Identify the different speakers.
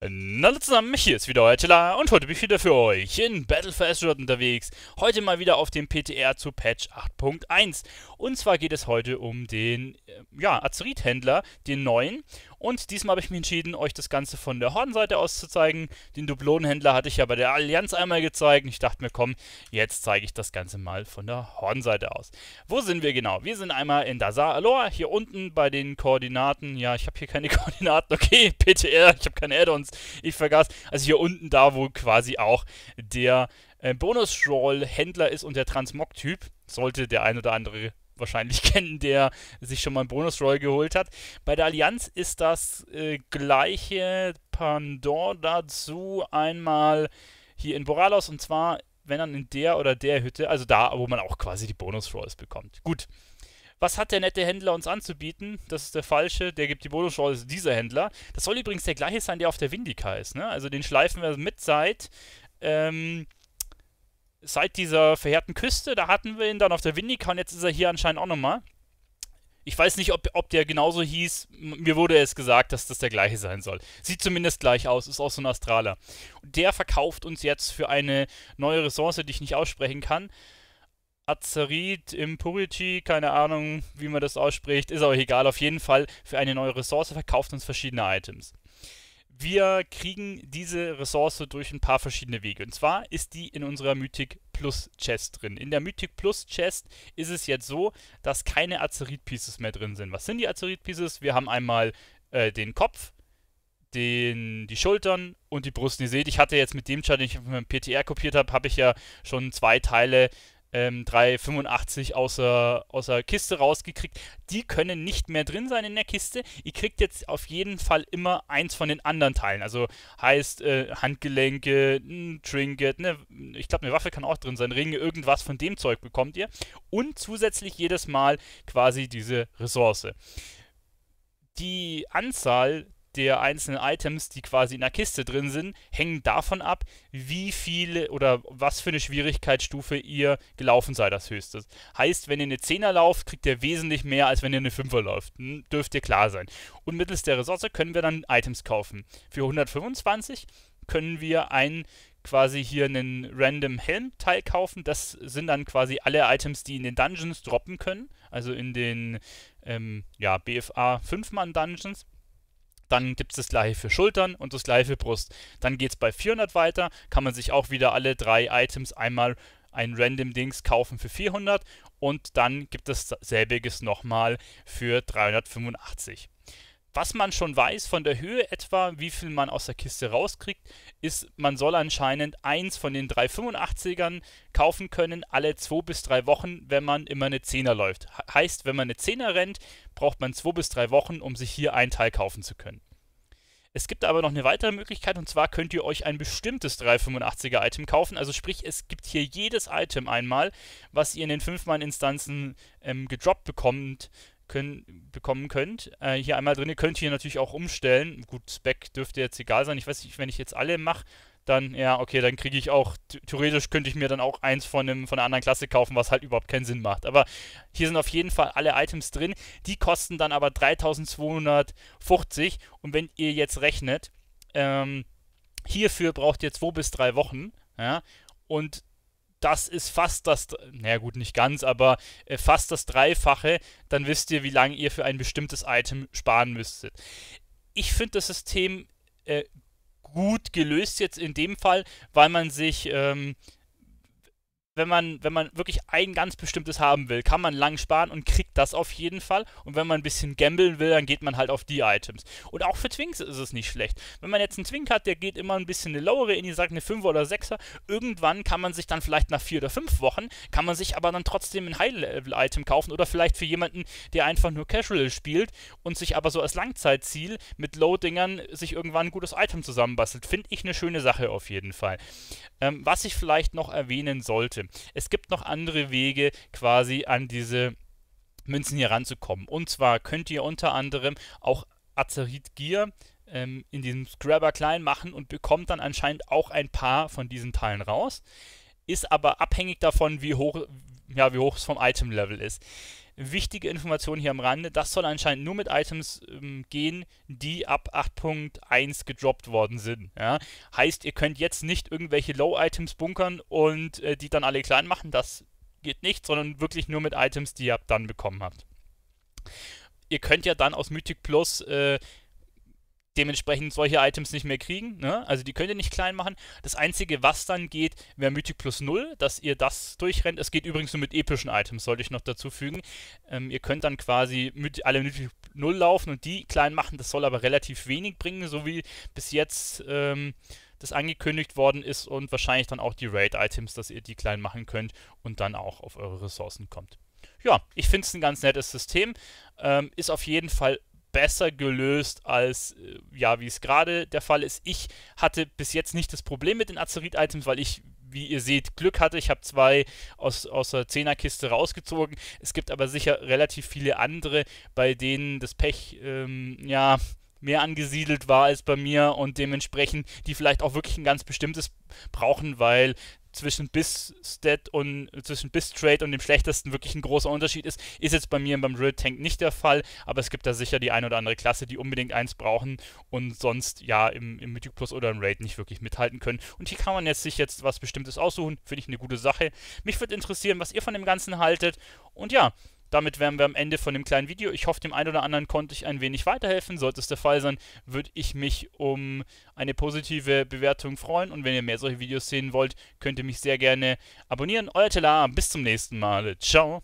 Speaker 1: Na zusammen, hier ist wieder euer Tilla und heute bin ich wieder für euch in Battle for Azeroth unterwegs. Heute mal wieder auf dem PTR zu Patch 8.1. Und zwar geht es heute um den äh, ja, azeroth den neuen. Und diesmal habe ich mich entschieden, euch das Ganze von der Hornseite aus zu zeigen. Den Dublonenhändler hatte ich ja bei der Allianz einmal gezeigt. Ich dachte mir, komm, jetzt zeige ich das Ganze mal von der Hornseite aus. Wo sind wir genau? Wir sind einmal in Dazar Alor, hier unten bei den Koordinaten. Ja, ich habe hier keine Koordinaten. Okay, PTR, ich habe keine Addons. Ich vergaß. Also hier unten da, wo quasi auch der äh, Bonus-Stroll-Händler ist und der Transmog-Typ. Sollte der ein oder andere wahrscheinlich kennen, der sich schon mal einen Bonus-Roll geholt hat. Bei der Allianz ist das äh, gleiche Pendant dazu einmal hier in Boralos und zwar, wenn dann in der oder der Hütte, also da, wo man auch quasi die Bonus-Rolls bekommt. Gut. Was hat der nette Händler uns anzubieten? Das ist der falsche, der gibt die Bonus-Rolls dieser Händler. Das soll übrigens der gleiche sein, der auf der Windica ist, ne? Also den schleifen wir mit seit. Ähm, seit dieser verheerten Küste, da hatten wir ihn dann auf der Windika und jetzt ist er hier anscheinend auch nochmal. Ich weiß nicht, ob, ob der genauso hieß. Mir wurde es gesagt, dass das der gleiche sein soll. Sieht zumindest gleich aus, ist auch so ein Astraler. Und der verkauft uns jetzt für eine neue Ressource, die ich nicht aussprechen kann. Azarit Impurici, keine Ahnung, wie man das ausspricht, ist auch egal. Auf jeden Fall für eine neue Ressource verkauft uns verschiedene Items wir kriegen diese Ressource durch ein paar verschiedene Wege. Und zwar ist die in unserer Mythic Plus Chest drin. In der Mythic Plus Chest ist es jetzt so, dass keine Azerit Pieces mehr drin sind. Was sind die Azerit Pieces? Wir haben einmal äh, den Kopf, den, die Schultern und die Brust. ihr seht, ich hatte jetzt mit dem Chart, den ich auf meinem PTR kopiert habe, habe ich ja schon zwei Teile ähm, 385 außer, außer Kiste rausgekriegt. Die können nicht mehr drin sein in der Kiste. Ihr kriegt jetzt auf jeden Fall immer eins von den anderen Teilen. Also heißt äh, Handgelenke, ein Trinket, ne, ich glaube eine Waffe kann auch drin sein, Ringe, irgendwas von dem Zeug bekommt ihr. Und zusätzlich jedes Mal quasi diese Ressource. Die Anzahl der einzelnen Items, die quasi in der Kiste drin sind, hängen davon ab, wie viele oder was für eine Schwierigkeitsstufe ihr gelaufen seid, das höchste. Heißt, wenn ihr eine 10er lauft, kriegt ihr wesentlich mehr, als wenn ihr eine 5er läuft. Hm, dürft ihr klar sein. Und mittels der Ressource können wir dann Items kaufen. Für 125 können wir einen quasi hier einen Random Helm-Teil kaufen. Das sind dann quasi alle Items, die in den Dungeons droppen können. Also in den ähm, ja, BFA 5-Mann-Dungeons. Dann gibt es das gleiche für Schultern und das gleiche für Brust. Dann geht es bei 400 weiter, kann man sich auch wieder alle drei Items einmal ein random Dings kaufen für 400 und dann gibt es selbiges nochmal für 385. Was man schon weiß von der Höhe etwa, wie viel man aus der Kiste rauskriegt, ist, man soll anscheinend eins von den 385ern kaufen können, alle zwei bis drei Wochen, wenn man immer eine Zehner läuft. Heißt, wenn man eine Zehner rennt, braucht man zwei bis drei Wochen, um sich hier einen Teil kaufen zu können. Es gibt aber noch eine weitere Möglichkeit und zwar könnt ihr euch ein bestimmtes 385er Item kaufen. Also sprich, es gibt hier jedes Item einmal, was ihr in den 5-Mann-Instanzen ähm, gedroppt bekommt können, bekommen könnt. Äh, hier einmal drin, ihr könnt hier natürlich auch umstellen. Gut, Spec dürfte jetzt egal sein. Ich weiß nicht, wenn ich jetzt alle mache, dann, ja, okay, dann kriege ich auch, theoretisch könnte ich mir dann auch eins von, einem, von einer anderen Klasse kaufen, was halt überhaupt keinen Sinn macht. Aber hier sind auf jeden Fall alle Items drin. Die kosten dann aber 3250. Und wenn ihr jetzt rechnet, ähm, hierfür braucht ihr zwei bis drei Wochen. Ja, und das ist fast das, naja gut, nicht ganz, aber äh, fast das Dreifache, dann wisst ihr, wie lange ihr für ein bestimmtes Item sparen müsstet. Ich finde das System äh, gut gelöst jetzt in dem Fall, weil man sich ähm, wenn man, wenn man wirklich ein ganz bestimmtes haben will, kann man lang sparen und kriegt das auf jeden Fall. Und wenn man ein bisschen gambeln will, dann geht man halt auf die Items. Und auch für Twinks ist es nicht schlecht. Wenn man jetzt einen Twink hat, der geht immer ein bisschen eine lowere in die, sagt eine 5 oder 6er, irgendwann kann man sich dann vielleicht nach 4 oder 5 Wochen, kann man sich aber dann trotzdem ein High-Level-Item kaufen oder vielleicht für jemanden, der einfach nur Casual spielt und sich aber so als Langzeitziel mit Low-Dingern sich irgendwann ein gutes Item zusammenbastelt. Finde ich eine schöne Sache auf jeden Fall. Ähm, was ich vielleicht noch erwähnen sollte, es gibt noch andere Wege, quasi an diese Münzen hier ranzukommen. Und zwar könnt ihr unter anderem auch Azerit Gear ähm, in diesem Scrabber klein machen und bekommt dann anscheinend auch ein paar von diesen Teilen raus. Ist aber abhängig davon, wie hoch, ja, wie hoch es vom Item-Level ist. Wichtige Information hier am Rande, das soll anscheinend nur mit Items ähm, gehen, die ab 8.1 gedroppt worden sind. Ja? Heißt, ihr könnt jetzt nicht irgendwelche Low-Items bunkern und äh, die dann alle klein machen, das geht nicht, sondern wirklich nur mit Items, die ihr ab dann bekommen habt. Ihr könnt ja dann aus Mythic Plus äh, dementsprechend solche Items nicht mehr kriegen. Ne? Also die könnt ihr nicht klein machen. Das Einzige, was dann geht, wäre Mythic plus 0, dass ihr das durchrennt. Es geht übrigens nur mit epischen Items, sollte ich noch dazu fügen. Ähm, ihr könnt dann quasi mit, alle Mythic 0 laufen und die klein machen. Das soll aber relativ wenig bringen, so wie bis jetzt ähm, das angekündigt worden ist und wahrscheinlich dann auch die Raid-Items, dass ihr die klein machen könnt und dann auch auf eure Ressourcen kommt ja, ich finde es ein ganz nettes System. Ähm, ist auf jeden Fall besser gelöst als, äh, ja, wie es gerade der Fall ist. Ich hatte bis jetzt nicht das Problem mit den Azerit-Items, weil ich wie ihr seht, Glück hatte. Ich habe zwei aus, aus der Zehnerkiste rausgezogen. Es gibt aber sicher relativ viele andere, bei denen das Pech, ähm, ja, mehr angesiedelt war als bei mir und dementsprechend die vielleicht auch wirklich ein ganz bestimmtes brauchen, weil zwischen bis und zwischen bis und dem schlechtesten wirklich ein großer Unterschied ist, ist jetzt bei mir beim Drill Tank nicht der Fall, aber es gibt da sicher die eine oder andere Klasse, die unbedingt eins brauchen und sonst ja im, im Mythic Plus oder im Raid nicht wirklich mithalten können. Und hier kann man jetzt sich jetzt was Bestimmtes aussuchen, finde ich eine gute Sache. Mich würde interessieren, was ihr von dem Ganzen haltet und ja, damit wären wir am Ende von dem kleinen Video. Ich hoffe, dem einen oder anderen konnte ich ein wenig weiterhelfen. Sollte es der Fall sein, würde ich mich um eine positive Bewertung freuen. Und wenn ihr mehr solche Videos sehen wollt, könnt ihr mich sehr gerne abonnieren. Euer Tela, bis zum nächsten Mal. Ciao.